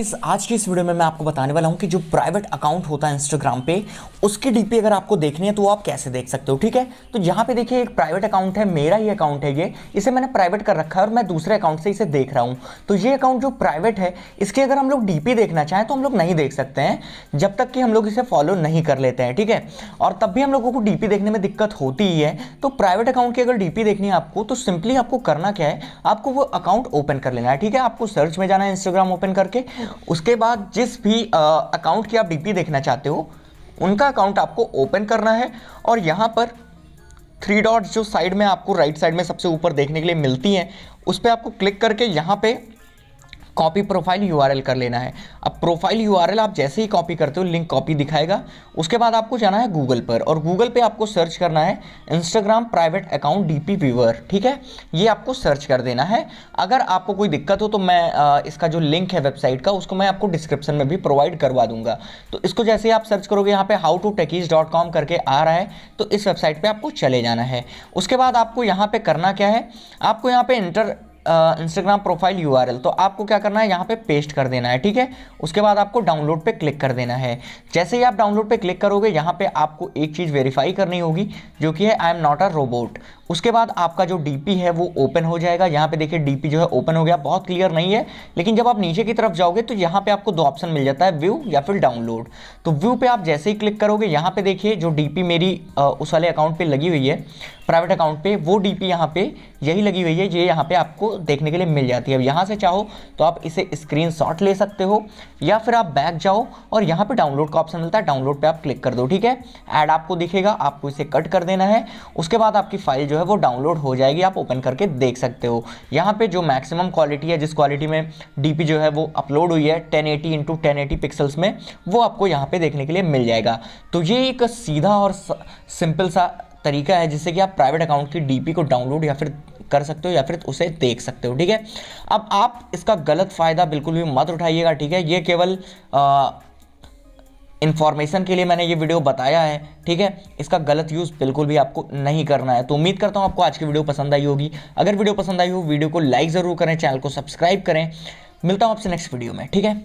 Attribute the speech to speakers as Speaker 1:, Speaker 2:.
Speaker 1: इस आज की इस वीडियो में मैं आपको बताने वाला हूं कि जो प्राइवेट अकाउंट होता है इंस्टाग्राम पे उसकी डीपी अगर आपको देखनी है तो आप कैसे देख सकते हो ठीक है तो यहां पे देखिए एक प्राइवेट अकाउंट है मेरा ही अकाउंट है ये इसे मैंने प्राइवेट कर रखा है और मैं दूसरे अकाउंट से इसे देख रहा हूं तो ये अकाउंट जो प्राइवेट है इसके अगर हम लोग डीपी देखना चाहें तो हम लोग नहीं देख सकते हैं जब तक कि हम लोग इसे फॉलो नहीं कर लेते हैं ठीक है और तब भी हम लोगों को डीपी देखने में दिक्कत होती ही है तो प्राइवेट अकाउंट की अगर डीपी देखनी है आपको तो सिंपली आपको करना क्या है आपको वो अकाउंट ओपन कर लेना है ठीक है आपको सर्च में जाना है इंस्टाग्राम ओपन करके उसके बाद जिस भी अकाउंट की आप डीपी देखना चाहते हो उनका अकाउंट आपको ओपन करना है और यहाँ पर थ्री डॉट्स जो साइड में आपको राइट साइड में सबसे ऊपर देखने के लिए मिलती हैं उस पर आपको क्लिक करके यहाँ पे कॉपी प्रोफाइल यू कर लेना है अब प्रोफाइल यू आप जैसे ही कॉपी करते हो लिंक कॉपी दिखाएगा उसके बाद आपको जाना है गूगल पर और गूगल पे आपको सर्च करना है Instagram private account P viewer ठीक है ये आपको सर्च कर देना है अगर आपको कोई दिक्कत हो तो मैं आ, इसका जो लिंक है वेबसाइट का उसको मैं आपको डिस्क्रिप्शन में भी प्रोवाइड करवा दूंगा तो इसको जैसे ही आप सर्च करोगे यहाँ पे how to techies dot com करके आ रहा है तो इस वेबसाइट पर आपको चले जाना है उसके बाद आपको यहाँ पर करना क्या है आपको यहाँ पर इंटर इंस्टाग्राम प्रोफाइल यू तो आपको क्या करना है यहाँ पे पेस्ट कर देना है ठीक है उसके बाद आपको डाउनलोड पे क्लिक कर देना है जैसे ही आप डाउनलोड पे क्लिक करोगे यहाँ पे आपको एक चीज़ वेरीफाई करनी होगी जो कि है I am not a robot उसके बाद आपका जो डीपी है वो ओपन हो जाएगा यहाँ पे देखिए डीपी जो है ओपन हो गया बहुत क्लियर नहीं है लेकिन जब आप नीचे की तरफ जाओगे तो यहाँ पे आपको दो ऑप्शन मिल जाता है व्यू या फिर डाउनलोड तो व्यू पे आप जैसे ही क्लिक करोगे यहाँ पे देखिए जो डीपी मेरी उस वाले अकाउंट पे लगी हुई है प्राइवेट अकाउंट पे वो डी पी यहाँ पे यही लगी हुई है ये यहाँ पे आपको देखने के लिए मिल जाती है अब यहाँ से चाहो तो आप इसे स्क्रीन ले सकते हो या फिर आप बैक जाओ और यहाँ पे डाउनलोड का ऑप्शन मिलता है डाउनलोड पे आप क्लिक कर दो ठीक है ऐड आपको दिखेगा आपको इसे कट कर देना है उसके बाद आपकी फाइल जो है वो डाउनलोड हो जाएगी आप ओपन करके देख सकते हो यहाँ पे जो मैक्सिमम क्वालिटी है जिस क्वालिटी में डीपी जो है वो अपलोड हुई है 1080 एटी इंटू टेन पिक्सल्स में वो आपको यहाँ पे देखने के लिए मिल जाएगा तो ये एक सीधा और सिंपल सा तरीका है जिससे कि आप प्राइवेट अकाउंट की डी को डाउनलोड या फिर कर सकते हो या फिर उसे देख सकते हो ठीक है अब आप इसका गलत फ़ायदा बिल्कुल भी मत उठाइएगा ठीक है ये केवल आ, इन्फॉर्मेशन के लिए मैंने ये वीडियो बताया है ठीक है इसका गलत यूज़ बिल्कुल भी आपको नहीं करना है तो उम्मीद करता हूँ आपको आज की वीडियो पसंद आई होगी अगर वीडियो पसंद आई हो वीडियो को लाइक ज़रूर करें चैनल को सब्सक्राइब करें मिलता हूँ आपसे नेक्स्ट वीडियो में ठीक है